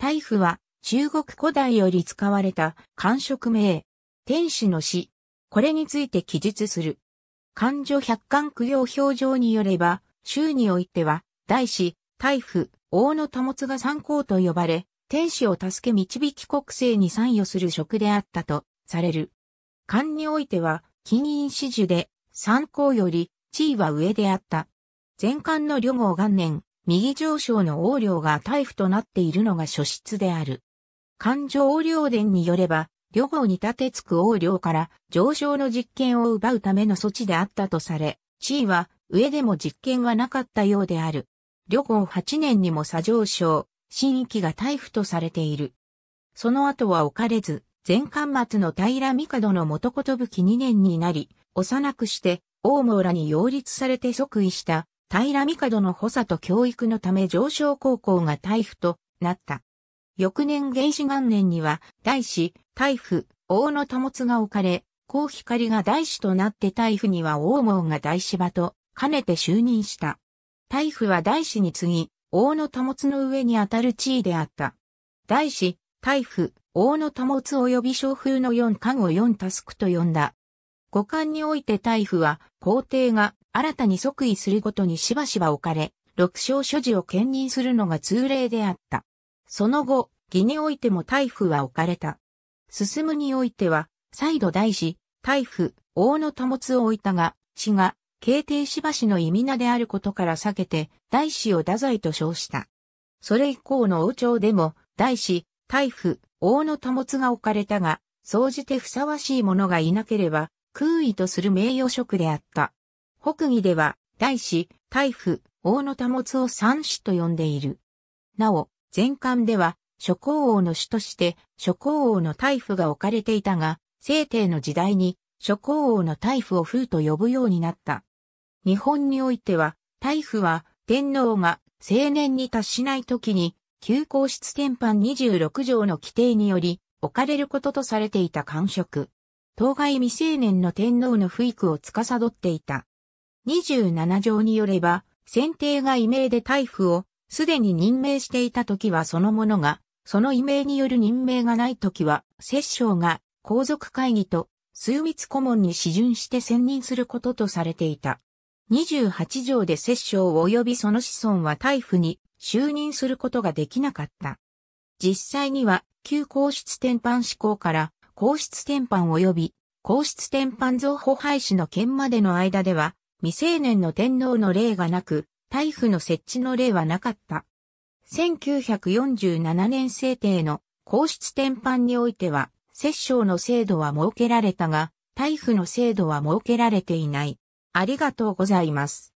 大夫は中国古代より使われた官職名、天使の死。これについて記述する。漢女百官供養表情によれば、州においては、大使、大夫、王の保つが参考と呼ばれ、天使を助け導き国政に参与する職であったとされる。官においては、金印始持で、参考より地位は上であった。前漢の旅号元年、右上昇の横領が大夫となっているのが諸質である。環状横領伝によれば、旅行に立てつく横領から上昇の実験を奪うための措置であったとされ、地位は上でも実験はなかったようである。旅行8年にも左上昇、新域が大夫とされている。その後は置かれず、前巻末の平帝の元こと器2年になり、幼くして、大村らに擁立されて即位した平帝の補佐と教育のため上昇高校が大夫となった。翌年原始元年には、大師、大夫、王の保が置かれ、光光が大師となって大夫には王門が大芝と、兼ねて就任した。大夫は大師に次ぎ、王の保の上にあたる地位であった。大師、大夫、王の保及び将風の四巻を四タスクと呼んだ。五感において大夫は、皇帝が新たに即位するごとにしばしば置かれ、六章所持を兼任するのが通例であった。その後、義においても大夫は置かれた。進むにおいては、再度大師、大夫、王の保つを置いたが、死が、慶帝しばしの意味名であることから避けて、大師を太宰と称した。それ以降の王朝でも、大師、大夫、王の保つが置かれたが、総じてふさわしい者がいなければ、空位とする名誉職であった。北魏では、大使、大夫、王の保つを三子と呼んでいる。なお、前巻では、諸侯王の主として、諸侯王の大夫が置かれていたが、聖帝の時代に、諸侯王の大夫を風と呼ぶようになった。日本においては、大夫は、天皇が青年に達しない時に、旧皇室典範26条の規定により、置かれることとされていた官職。当該未成年の天皇の不育を司っていた。27条によれば、選定が異名で大夫をすでに任命していた時はそのものが、その異名による任命がない時は、摂政が皇族会議と枢密顧問に指準して選任することとされていた。28条で摂政及びその子孫は大夫に就任することができなかった。実際には、旧皇室天般志向から皇室転換及び皇室転換増法廃止の件までの間では、未成年の天皇の例がなく、大夫の設置の例はなかった。1947年制定の皇室転換においては、摂政の制度は設けられたが、大夫の制度は設けられていない。ありがとうございます。